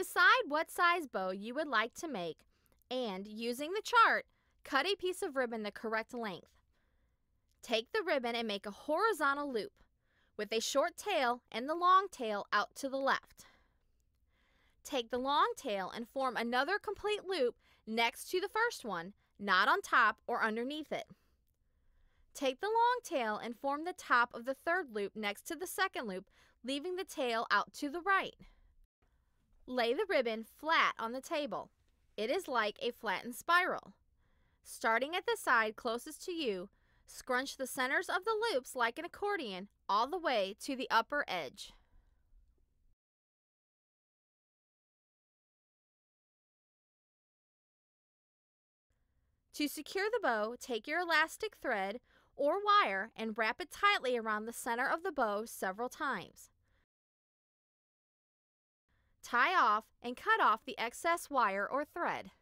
Decide what size bow you would like to make and, using the chart, cut a piece of ribbon the correct length. Take the ribbon and make a horizontal loop with a short tail and the long tail out to the left. Take the long tail and form another complete loop next to the first one, not on top or underneath it. Take the long tail and form the top of the third loop next to the second loop, leaving the tail out to the right. Lay the ribbon flat on the table. It is like a flattened spiral. Starting at the side closest to you, scrunch the centers of the loops like an accordion all the way to the upper edge. To secure the bow, take your elastic thread or wire and wrap it tightly around the center of the bow several times. Tie off and cut off the excess wire or thread.